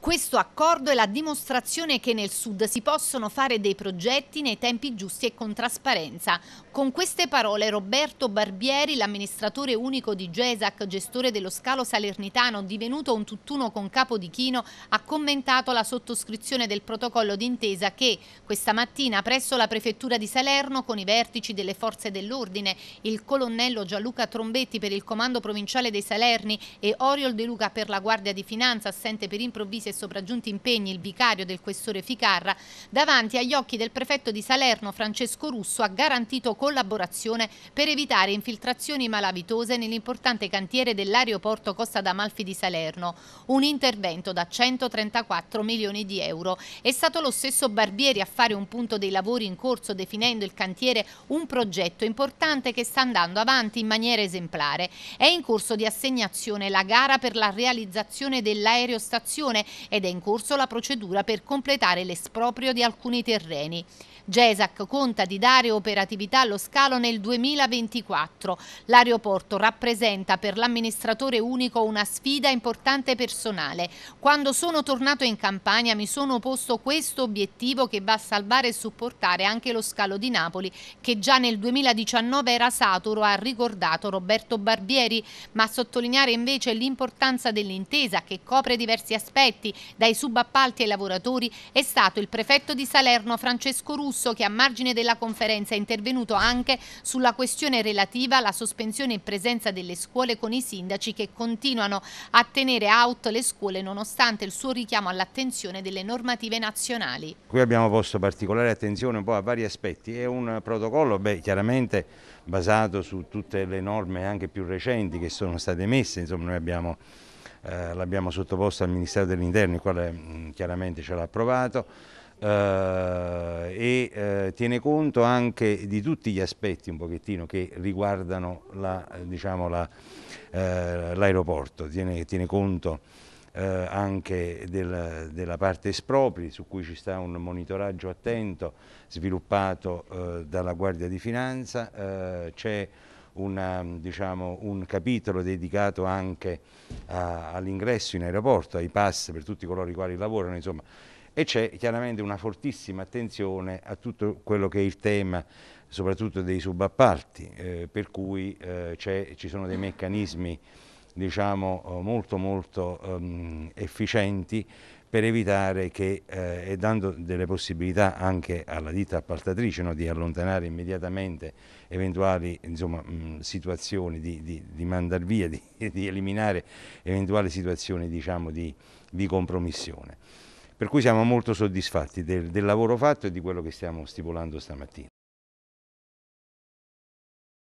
Questo accordo è la dimostrazione che nel Sud si possono fare dei progetti nei tempi giusti e con trasparenza. Con queste parole Roberto Barbieri, l'amministratore unico di GESAC, gestore dello scalo salernitano, divenuto un tutt'uno con Capo di Chino, ha commentato la sottoscrizione del protocollo d'intesa che questa mattina presso la Prefettura di Salerno con i vertici delle forze dell'ordine, il colonnello Gianluca Trombetti per il Comando Provinciale dei Salerni e Oriol De Luca per la Guardia di Finanza, assente per improvvise e sopraggiunti impegni il vicario del questore Ficarra, davanti agli occhi del prefetto di Salerno Francesco Russo ha garantito collaborazione per evitare infiltrazioni malavitose nell'importante cantiere dell'aeroporto Costa d'Amalfi di Salerno, un intervento da 134 milioni di euro. È stato lo stesso Barbieri a fare un punto dei lavori in corso definendo il cantiere un progetto importante che sta andando avanti in maniera esemplare. È in corso di assegnazione la gara per la realizzazione dell'aerostazione ed è in corso la procedura per completare l'esproprio di alcuni terreni. GESAC conta di dare operatività allo scalo nel 2024. L'aeroporto rappresenta per l'amministratore unico una sfida importante personale. Quando sono tornato in campagna mi sono posto questo obiettivo che va a salvare e supportare anche lo scalo di Napoli che già nel 2019 era saturo, ha ricordato Roberto Barbieri, ma a sottolineare invece l'importanza dell'intesa che copre diversi aspetti pagati dai subappalti ai lavoratori è stato il prefetto di Salerno Francesco Russo che a margine della conferenza è intervenuto anche sulla questione relativa alla sospensione in presenza delle scuole con i sindaci che continuano a tenere out le scuole nonostante il suo richiamo all'attenzione delle normative nazionali. Qui abbiamo posto particolare attenzione un po' a vari aspetti, è un protocollo beh, chiaramente basato su tutte le norme anche più recenti che sono state emesse, insomma noi abbiamo eh, l'abbiamo sottoposto al Ministero dell'Interno, il quale mh, mm, chiaramente ce l'ha approvato. Eh, e eh, tiene conto anche di tutti gli aspetti un pochettino che riguardano l'aeroporto, la, diciamo, la, eh, tiene, tiene conto eh, anche del, della parte espropri su cui ci sta un monitoraggio attento sviluppato eh, dalla Guardia di Finanza, eh, c'è una, um, diciamo, un capitolo dedicato anche all'ingresso in aeroporto, ai pass per tutti coloro i quali lavorano, insomma. E c'è chiaramente una fortissima attenzione a tutto quello che è il tema soprattutto dei subappalti, eh, per cui eh, ci sono dei meccanismi diciamo, eh, molto molto um, efficienti per evitare che, eh, e dando delle possibilità anche alla ditta appaltatrice no, di allontanare immediatamente eventuali insomma, mh, situazioni, di, di, di mandar via, di, di, eliminare eventuali situazioni diciamo, di, compromissione. Per cui siamo molto soddisfatti del, del lavoro fatto e di quello che stiamo stipulando stamattina.